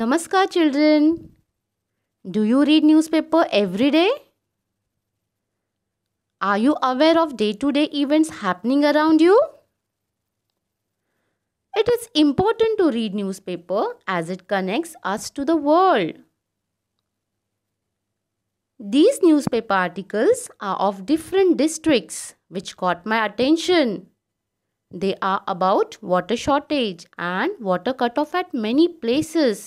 Namaskar children. Do you read newspaper every day? Are you aware of day-to-day -day events happening around you? It is important to read newspaper as it connects us to the world. These newspaper articles are of different districts which caught my attention. They are about water shortage and water cutoff at many places.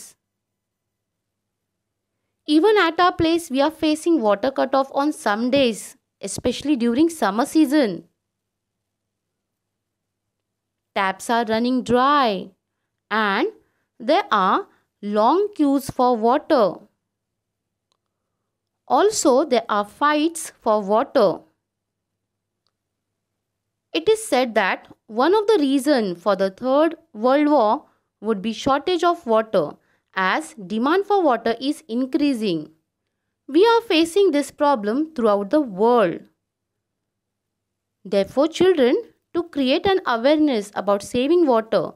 Even at our place, we are facing water cutoff on some days, especially during summer season. Taps are running dry and there are long queues for water. Also, there are fights for water. It is said that one of the reason for the Third World War would be shortage of water as demand for water is increasing. We are facing this problem throughout the world. Therefore, children, to create an awareness about saving water,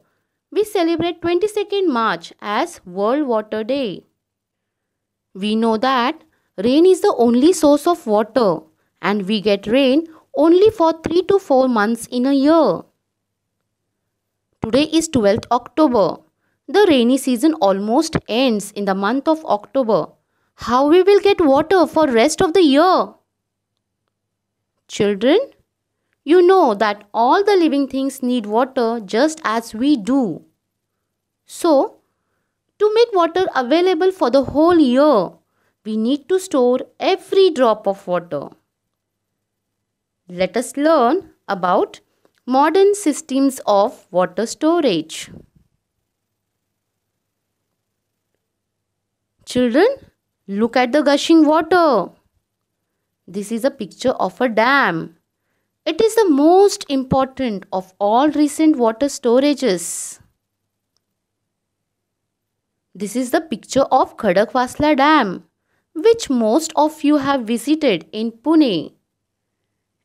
we celebrate 22nd March as World Water Day. We know that rain is the only source of water and we get rain only for 3 to 4 months in a year. Today is 12th October the rainy season almost ends in the month of October. How we will get water for rest of the year? Children, you know that all the living things need water just as we do. So, to make water available for the whole year, we need to store every drop of water. Let us learn about modern systems of water storage. Children, look at the gushing water. This is a picture of a dam. It is the most important of all recent water storages. This is the picture of Khadakwasla Dam, which most of you have visited in Pune.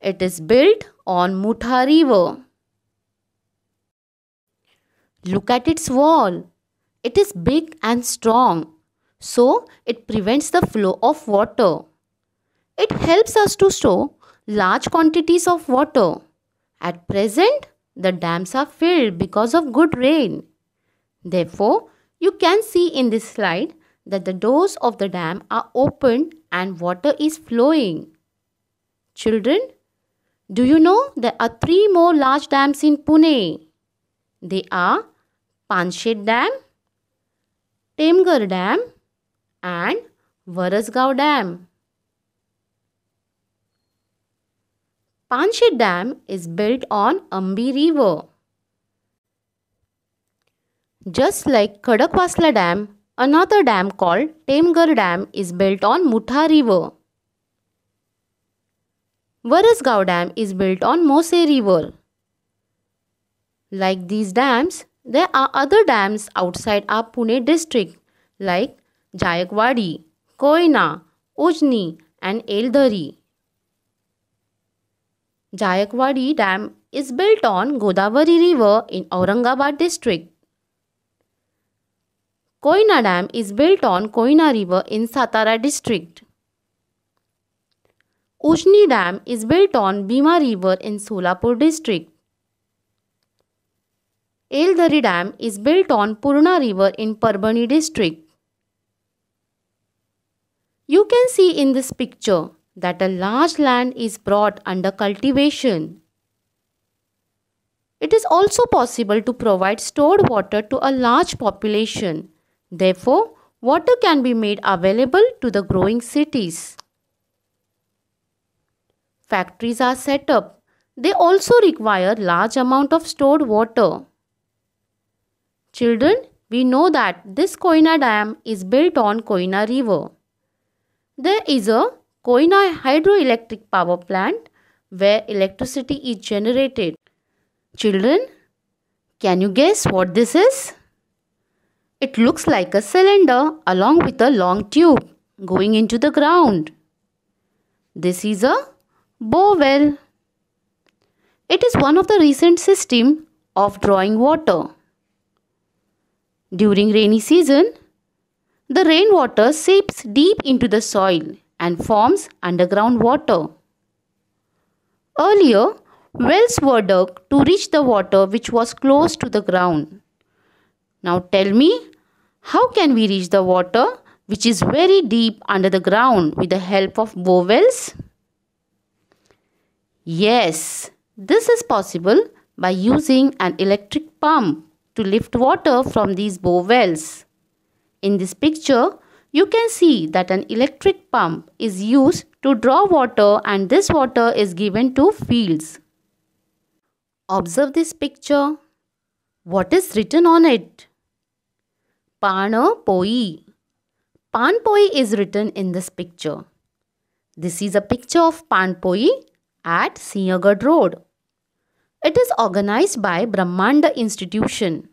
It is built on Mutha River. Look at its wall. It is big and strong so it prevents the flow of water. It helps us to store large quantities of water. At present, the dams are filled because of good rain. Therefore, you can see in this slide that the doors of the dam are open and water is flowing. Children, do you know there are three more large dams in Pune? They are Panshet Dam, Temgar Dam and Varasgaon Dam. Panchi Dam is built on Ambi River. Just like Kadakwasla Dam, another dam called Temgar Dam is built on Mutha River. Varasgaon Dam is built on Mose River. Like these dams, there are other dams outside our Pune district like Jayakawadi, Koyna, Ujni and Eldari. Jayakwadi Dam is built on Godavari River in Aurangabad district. Koina Dam is built on Koina River in Satara district. Ujni Dam is built on Bima River in Solapur district. Eldari Dam is built on Purna River in Parbani district. You can see in this picture that a large land is brought under cultivation. It is also possible to provide stored water to a large population. Therefore, water can be made available to the growing cities. Factories are set up. They also require large amount of stored water. Children, we know that this Koina Dam is built on Koina River. There is a Koina hydroelectric power plant where electricity is generated. Children, can you guess what this is? It looks like a cylinder along with a long tube going into the ground. This is a bow well. It is one of the recent system of drawing water. During rainy season, the rainwater seeps deep into the soil and forms underground water. Earlier, wells were dug to reach the water which was close to the ground. Now tell me, how can we reach the water which is very deep under the ground with the help of bow wells? Yes, this is possible by using an electric pump to lift water from these bow wells. In this picture, you can see that an electric pump is used to draw water and this water is given to fields. Observe this picture. What is written on it? Pana Poi. Pan Poi is written in this picture. This is a picture of Pan Poi at Sinhagad Road. It is organized by Brahmanda Institution.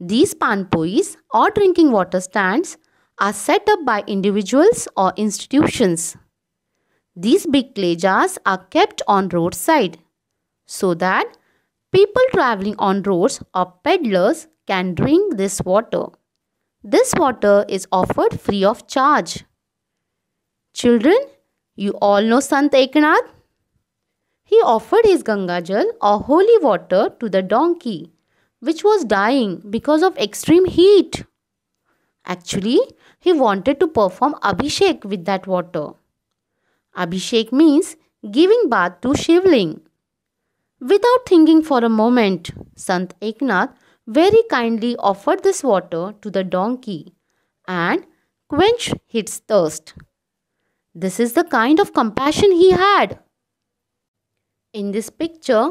These panpois or drinking water stands are set up by individuals or institutions. These big clay jars are kept on roadside so that people traveling on roads or peddlers can drink this water. This water is offered free of charge. Children, you all know Sant Eknath? He offered his Gangajal or holy water to the donkey which was dying because of extreme heat. Actually, he wanted to perform Abhishek with that water. Abhishek means giving bath to Shivling. Without thinking for a moment, Sant Eknath very kindly offered this water to the donkey and quenched its thirst. This is the kind of compassion he had. In this picture,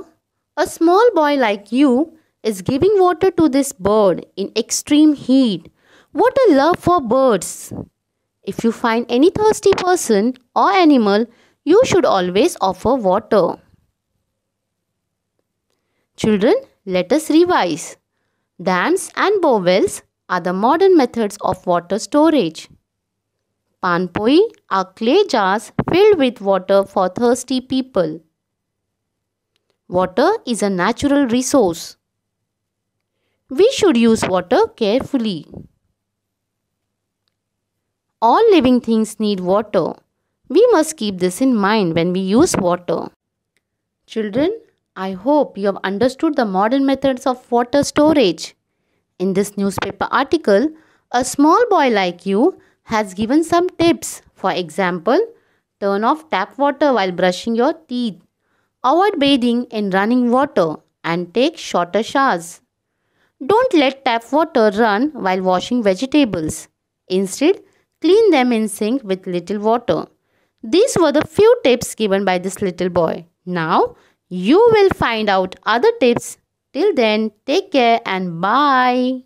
a small boy like you is giving water to this bird in extreme heat. What a love for birds! If you find any thirsty person or animal, you should always offer water. Children, let us revise. Dams and bowels are the modern methods of water storage. Panpoi are clay jars filled with water for thirsty people. Water is a natural resource. We should use water carefully. All living things need water. We must keep this in mind when we use water. Children, I hope you have understood the modern methods of water storage. In this newspaper article, a small boy like you has given some tips. For example, turn off tap water while brushing your teeth. Avoid bathing in running water and take shorter showers. Don't let tap water run while washing vegetables. Instead, clean them in sink with little water. These were the few tips given by this little boy. Now, you will find out other tips. Till then, take care and bye.